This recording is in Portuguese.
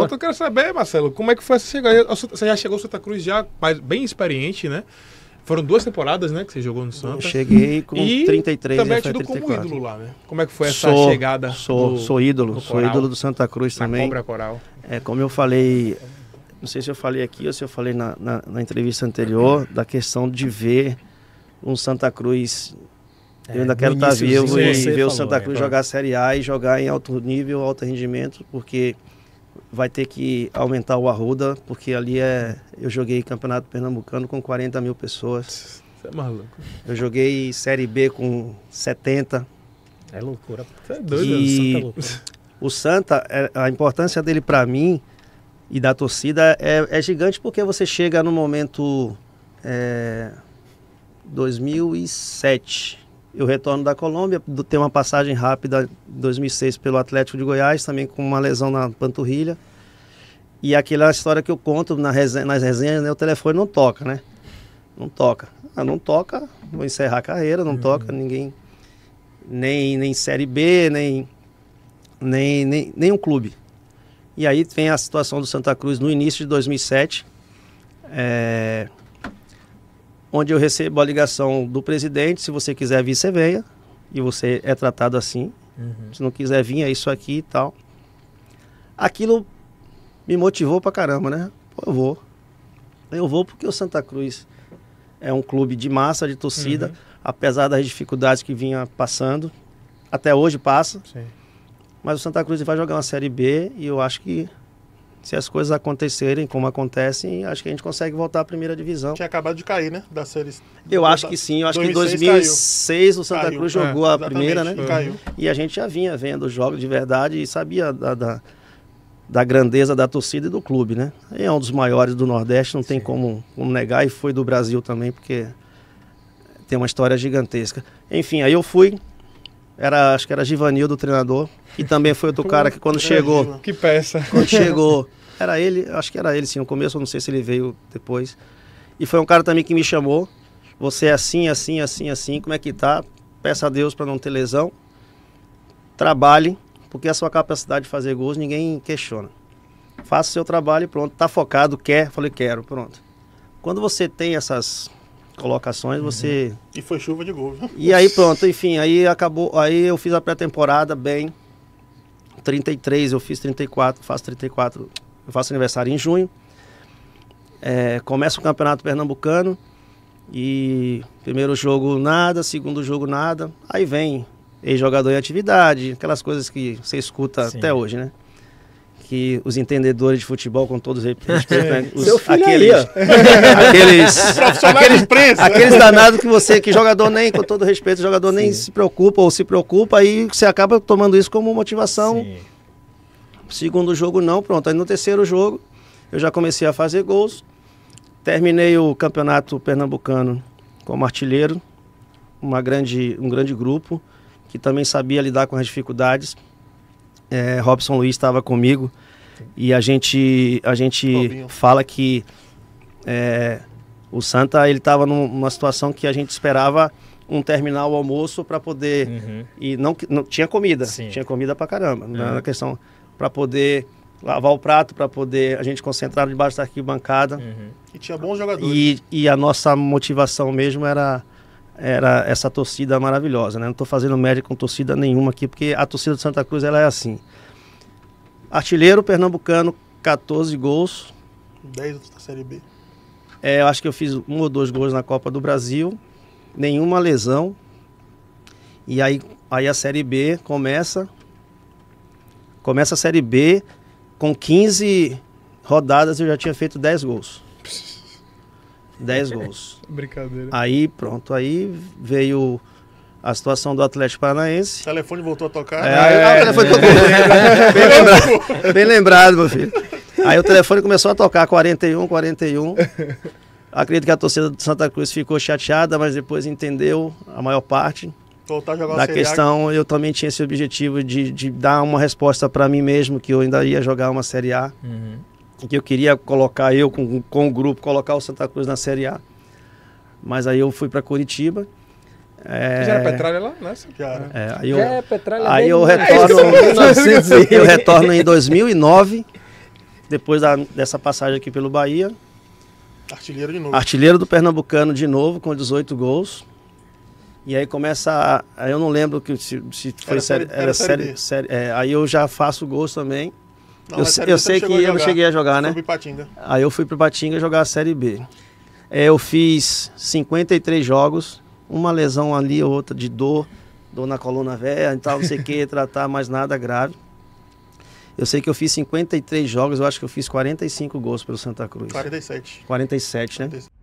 outra, eu quero saber, Marcelo, como é que foi essa chegada? Você já chegou ao Santa Cruz já bem experiente, né? Foram duas temporadas, né, que você jogou no Santa. Eu cheguei uhum. com e 33 também né, é tido 34. como ídolo lá, né? Como é que foi essa sou, chegada? Sou, do, sou ídolo, sou ídolo do Santa Cruz também. Cobra Coral. É, como eu falei, não sei se eu falei aqui ou se eu falei na, na, na entrevista anterior, da questão de ver um Santa Cruz é, eu ainda quero estar tá vivo e ver falou, o Santa né, Cruz é, claro. jogar Série A e jogar em alto nível, alto rendimento, porque vai ter que aumentar o Arruda, porque ali é. Eu joguei Campeonato Pernambucano com 40 mil pessoas. Você é maluco. Eu joguei Série B com 70. É loucura. Você é doido, e... É o Santa, é né? é, a importância dele para mim e da torcida é, é, gigante porque você chega no momento. É, 2007 eu retorno da Colômbia, tenho uma passagem rápida em 2006 pelo Atlético de Goiás, também com uma lesão na panturrilha. E aquela história que eu conto na resenha, nas resenhas, né, o telefone não toca, né? Não toca. Ah, não toca, vou encerrar a carreira, não uhum. toca, ninguém. Nem, nem Série B, nem, nem, nem, nem um clube. E aí vem a situação do Santa Cruz no início de 2007. É, onde eu recebo a ligação do presidente, se você quiser vir, você venha, e você é tratado assim. Uhum. Se não quiser vir, é isso aqui e tal. Aquilo me motivou pra caramba, né? Pô, eu vou. Eu vou porque o Santa Cruz é um clube de massa, de torcida, uhum. apesar das dificuldades que vinha passando. Até hoje passa. Sim. Mas o Santa Cruz vai jogar uma Série B e eu acho que se as coisas acontecerem como acontecem, acho que a gente consegue voltar à primeira divisão. Tinha acabado de cair, né? Da série. Eu acho que sim. Eu acho que em 2006 caiu. o Santa caiu. Cruz jogou é, a primeira, né? Caiu. E a gente já vinha vendo os jogos de verdade e sabia da, da, da, grandeza da torcida e do clube, né? E é um dos maiores do Nordeste, não sim. tem como, como negar. E foi do Brasil também, porque tem uma história gigantesca. Enfim, aí eu fui, era, acho que era Givanil do treinador. E também foi outro cara que quando chegou. Que peça. Quando chegou. Era ele, acho que era ele, sim. No começo, eu não sei se ele veio depois. E foi um cara também que me chamou. Você é assim, assim, assim, assim, como é que tá? Peça a Deus para não ter lesão. Trabalhe, porque a sua capacidade de fazer gols ninguém questiona. Faça o seu trabalho, pronto. Tá focado, quer? Falei, quero, pronto. Quando você tem essas colocações, você. Uhum. E foi chuva de gol. E aí pronto, enfim, aí acabou. Aí eu fiz a pré-temporada bem. 33, eu fiz 34, faço 34, eu faço aniversário em junho. É, começa o campeonato pernambucano e primeiro jogo nada, segundo jogo nada. Aí vem ex-jogador em atividade, aquelas coisas que você escuta Sim. até hoje, né? que os entendedores de futebol, com todos respeito, os, é. né, filho aqueles, aí, aqueles, aqueles, aqueles danados que você, que jogador nem, com todo respeito, jogador Sim. nem se preocupa ou se preocupa, aí você acaba tomando isso como motivação. Sim. Segundo jogo não, pronto. Aí no terceiro jogo eu já comecei a fazer gols. Terminei o campeonato pernambucano como artilheiro, uma grande, um grande grupo que também sabia lidar com as dificuldades é, Robson Luiz estava comigo e a gente, a gente fala que é, o Santa ele estava numa situação que a gente esperava um terminal almoço para poder uhum. e não, não tinha comida, Sim. tinha comida para caramba, uhum. na é. questão para poder lavar o prato para poder a gente concentrar debaixo da arquibancada. Uhum. E tinha bons jogadores. E, e, a nossa motivação mesmo era era essa torcida maravilhosa, né? Não estou fazendo média com torcida nenhuma aqui, porque a torcida de Santa Cruz ela é assim. Artilheiro pernambucano, 14 gols. 10 da Série B. É, eu acho que eu fiz um ou dois gols na Copa do Brasil, nenhuma lesão. E aí, aí a Série B começa. Começa a Série B, com 15 rodadas eu já tinha feito 10 gols. 10 gols. Brincadeira. Aí pronto, aí veio a situação do Atlético Paranaense. O telefone voltou a tocar. É, aí, ah, o telefone é. tocou. bem, lembrado, bem lembrado, meu filho. Aí o telefone começou a tocar 41, 41. Acredito que a torcida do Santa Cruz ficou chateada, mas depois entendeu a maior parte. Voltar a jogar da questão, a. eu também tinha esse objetivo de, de dar uma resposta para mim mesmo, que eu ainda ia jogar uma Série A. Uhum que eu queria colocar eu com, com o grupo, colocar o Santa Cruz na Série A. Mas aí eu fui para Curitiba. É... Já era petralha lá, né? Já, é, aí eu, já era é, petralha Aí eu né? retorno, é eu retorno em 2009, depois da, dessa passagem aqui pelo Bahia. Artilheiro de novo. Artilheiro do Pernambucano de novo, com 18 gols. E aí começa. A, eu não lembro que se, se foi era série. Era série, série, série é, aí eu já faço gols também. Não, eu, eu sei que eu não cheguei a jogar, né? Aí eu fui pro Patinga jogar a Série B. É, eu fiz 53 jogos, uma lesão ali, outra de dor, dor na coluna velha e tal, não sei o que, tratar, mais nada grave. Eu sei que eu fiz 53 jogos, eu acho que eu fiz 45 gols pelo Santa Cruz. 47. 47, né? 47.